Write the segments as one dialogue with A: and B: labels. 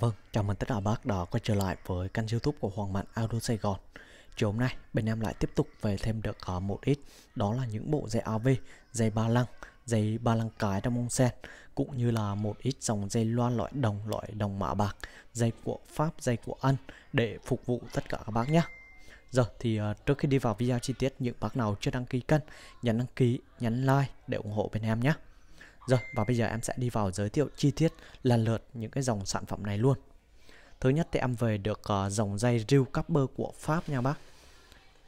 A: Vâng, chào mừng tất cả bác đã quay trở lại với kênh youtube của Hoàng Mạnh Audio Sài Gòn Chiều hôm nay, bên em lại tiếp tục về thêm được có một ít Đó là những bộ dây AV, dây ba lăng, dây ba lăng cái trong bông sen Cũng như là một ít dòng dây loa loại đồng, loại đồng mạ bạc Dây của Pháp, dây của Anh để phục vụ tất cả các bác nhé Giờ thì à, trước khi đi vào video chi tiết, những bác nào chưa đăng ký kênh, nhấn đăng ký, nhấn like để ủng hộ bên em nhé rồi và bây giờ em sẽ đi vào giới thiệu chi tiết lần lượt những cái dòng sản phẩm này luôn. Thứ nhất thì em về được uh, dòng dây Reel Copper của Pháp nha bác.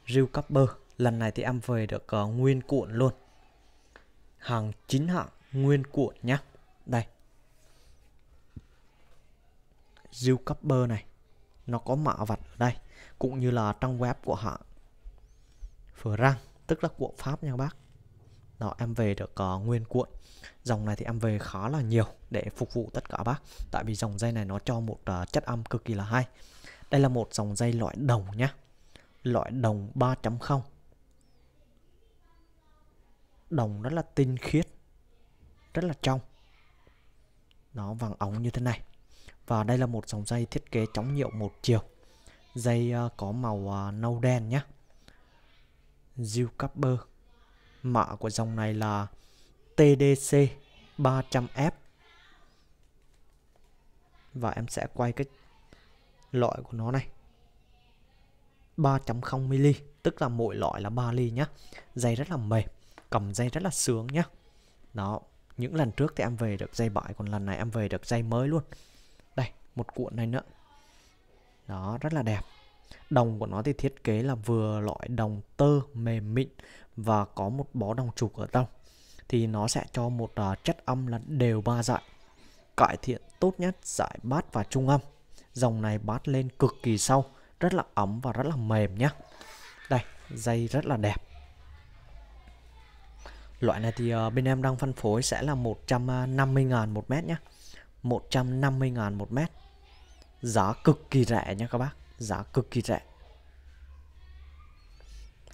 A: Reel Copper lần này thì em về được uh, nguyên cuộn luôn. Hàng chính hãng nguyên cuộn nhá. Đây. Reel Copper này nó có mạ vặt ở đây cũng như là trang web của hãng răng tức là của Pháp nha bác đó em về được có ờ, nguyên cuộn dòng này thì em về khá là nhiều để phục vụ tất cả bác tại vì dòng dây này nó cho một uh, chất âm cực kỳ là hay đây là một dòng dây loại đồng nhá loại đồng 3.0 đồng rất là tinh khiết rất là trong nó vàng ống như thế này và đây là một dòng dây thiết kế chống nhiễu một chiều dây uh, có màu uh, nâu đen nhá Zil Copper Mã của dòng này là TDC 300F và em sẽ quay cái loại của nó này 3.0 mm tức là mỗi loại là 3 ly nhá dây rất là mềm cầm dây rất là sướng nhá đó những lần trước thì em về được dây bãi còn lần này em về được dây mới luôn đây một cuộn này nữa đó rất là đẹp Đồng của nó thì thiết kế là vừa loại đồng tơ mềm mịn và có một bó đồng trục ở trong thì nó sẽ cho một uh, chất âm là đều ba dạy cải thiện tốt nhất giải bát và trung âm dòng này bát lên cực kỳ sâu rất là ấm và rất là mềm nhé đây dây rất là đẹp loại này thì uh, bên em đang phân phối sẽ là 150.000 à, một mét nhé 150.000 một mét giá cực kỳ rẻ nha các bác giá cực kỳ rẻ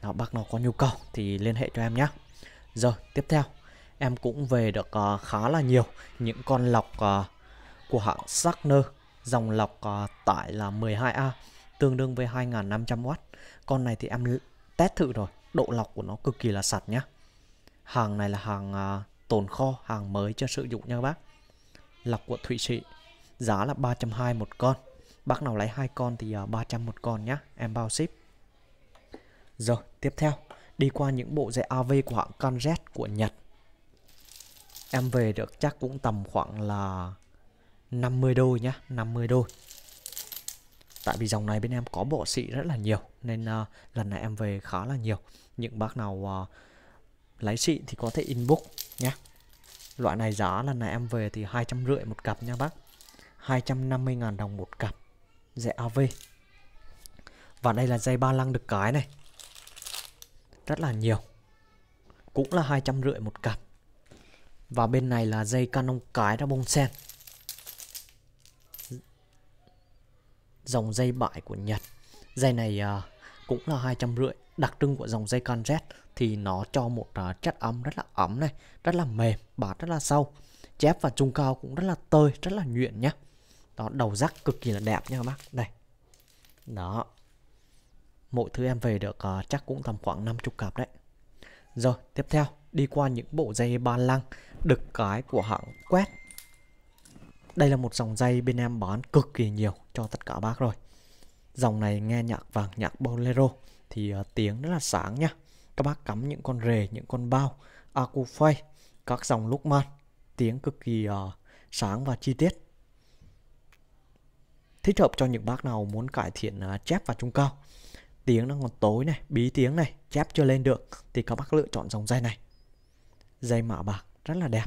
A: nào bác nào có nhu cầu thì liên hệ cho em nhé rồi tiếp theo em cũng về được uh, khá là nhiều những con lọc uh, của hãng Sagner dòng lọc uh, tải là 12A tương đương với 2500W con này thì em test thử rồi độ lọc của nó cực kỳ là sạch nhé. hàng này là hàng uh, tồn kho hàng mới cho sử dụng nha các bác lọc của Thụy Sĩ giá là 320 một con bác nào lấy hai con thì uh, à, 300 một con nhá em bao ship rồi tiếp theo đi qua những bộ giày AV của hãng Conrad của Nhật em về được chắc cũng tầm khoảng là 50 đôi nhá 50 đôi tại vì dòng này bên em có bộ xị rất là nhiều nên uh, lần này em về khá là nhiều những bác nào uh, lấy xị thì có thể inbox nhá loại này giá lần này em về thì hai trăm rưỡi một cặp nha bác 250 ngàn đồng một cặp dây AV và đây là dây ba lăng được cái này rất là nhiều cũng là hai trăm rưỡi một cặp và bên này là dây canon cái ra bông sen dòng dây bãi của Nhật dây này uh, cũng là hai trăm rưỡi đặc trưng của dòng dây con Z thì nó cho một uh, chất âm rất là ấm này rất là mềm bát rất là sâu chép và trung cao cũng rất là tơi rất là nhuyễn nhé đó đầu rắc cực kỳ là đẹp nha các bác đây đó mỗi thứ em về được uh, chắc cũng tầm khoảng 50 cặp đấy rồi tiếp theo đi qua những bộ dây ba lăng đực cái của hãng quét đây là một dòng dây bên em bán cực kỳ nhiều cho tất cả bác rồi dòng này nghe nhạc vàng nhạc bolero thì uh, tiếng rất là sáng nha các bác cắm những con rề những con bao aquafay các dòng lúc man tiếng cực kỳ uh, sáng và chi tiết thích hợp cho những bác nào muốn cải thiện à, chép và trung cao tiếng nó còn tối này bí tiếng này chép chưa lên được thì các bác lựa chọn dòng dây này dây mạ bạc rất là đẹp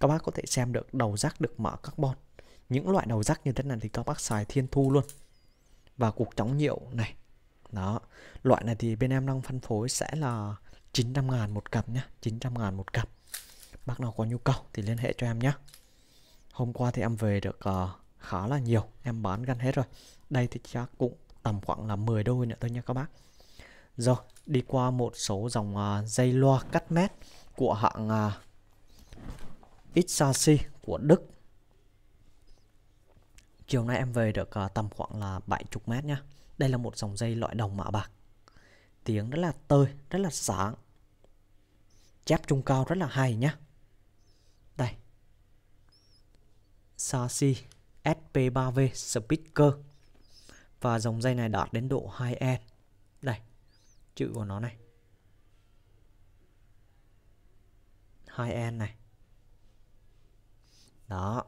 A: các bác có thể xem được đầu rác được mạ carbon những loại đầu rác như thế này thì các bác xài thiên thu luôn và cục chống nhiễu này đó loại này thì bên em đang phân phối sẽ là 900 ngàn một cặp nhá 900 ngàn một cặp bác nào có nhu cầu thì liên hệ cho em nhé hôm qua thì em về được uh, khá là nhiều em bán gần hết rồi đây thì chắc cũng tầm khoảng là 10 đôi nữa thôi nha các bác rồi đi qua một số dòng à, dây loa cắt mét của hãng uh, của Đức chiều nay em về được à, tầm khoảng là 70 mét nhá đây là một dòng dây loại đồng mạ bạc tiếng rất là tơi rất là sáng chép trung cao rất là hay nhá đây Sasi SP3V speaker và dòng dây này đạt đến độ 2E đây chữ của nó này 2N e này đó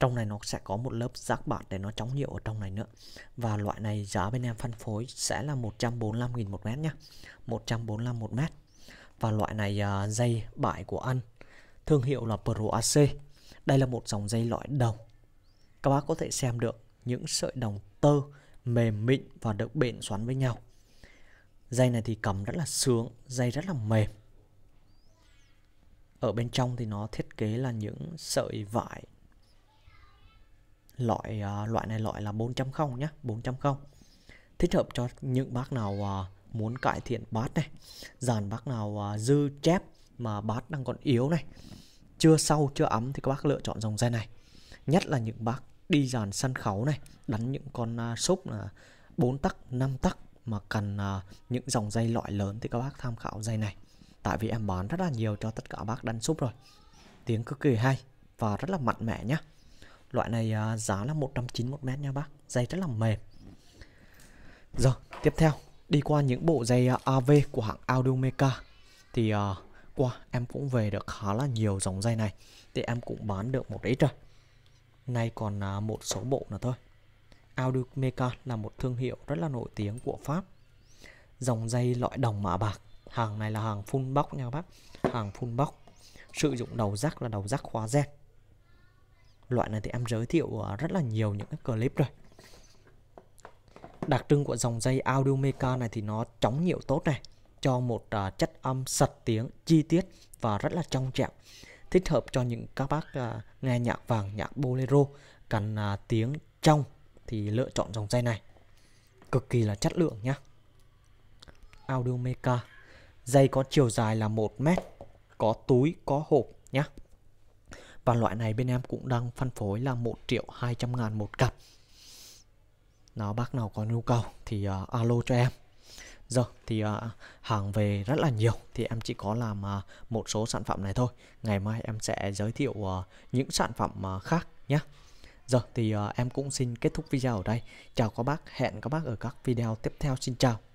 A: trong này nó sẽ có một lớp giác bạc để nó chống nhiễu ở trong này nữa và loại này giá bên em phân phối sẽ là 145.000 một mét nhá 145 một mét và loại này uh, dây bãi của anh thương hiệu là Pro AC. Đây là một dòng dây lõi đồng. Các bác có thể xem được những sợi đồng tơ mềm mịn và được bện xoắn với nhau. Dây này thì cầm rất là sướng, dây rất là mềm. Ở bên trong thì nó thiết kế là những sợi vải. Loại à, loại này loại là 4.0 nhé, 4.0. Thích hợp cho những bác nào à, muốn cải thiện bát này, dàn bác nào à, dư chép mà bát đang còn yếu này chưa sâu chưa ấm thì các bác lựa chọn dòng dây này nhất là những bác đi dàn sân khấu này đánh những con uh, súp là bốn tắc năm tắc mà cần à, những dòng dây loại lớn thì các bác tham khảo dây này tại vì em bán rất là nhiều cho tất cả bác đánh súp rồi tiếng cực kỳ hay và rất là mạnh mẽ nhá loại này à, giá là 190 một mét nha bác dây rất là mềm rồi tiếp theo đi qua những bộ dây AV của hãng Audio Meka thì uh, qua em cũng về được khá là nhiều dòng dây này thì em cũng bán được một ít rồi nay còn à, một số bộ nữa thôi Audio Meca là một thương hiệu rất là nổi tiếng của Pháp dòng dây loại đồng mạ bạc hàng này là hàng phun bóc nha bác hàng phun bóc, sử dụng đầu rắc là đầu rắc khóa Z loại này thì em giới thiệu à, rất là nhiều những cái clip rồi đặc trưng của dòng dây Audio Meca này thì nó chống nhiễu tốt này cho một à, chất âm sạch tiếng chi tiết và rất là trong trẻo thích hợp cho những các bác à, nghe nhạc vàng nhạc bolero cần à, tiếng trong thì lựa chọn dòng dây này cực kỳ là chất lượng nhá Audio Meca dây có chiều dài là 1 mét có túi có hộp nhá và loại này bên em cũng đang phân phối là 1 triệu 200 ngàn một cặp nào bác nào có nhu cầu thì uh, alo cho em rồi thì uh, hàng về rất là nhiều thì em chỉ có làm uh, một số sản phẩm này thôi. Ngày mai em sẽ giới thiệu uh, những sản phẩm uh, khác nhé. rồi thì uh, em cũng xin kết thúc video ở đây. Chào các bác, hẹn các bác ở các video tiếp theo. Xin chào.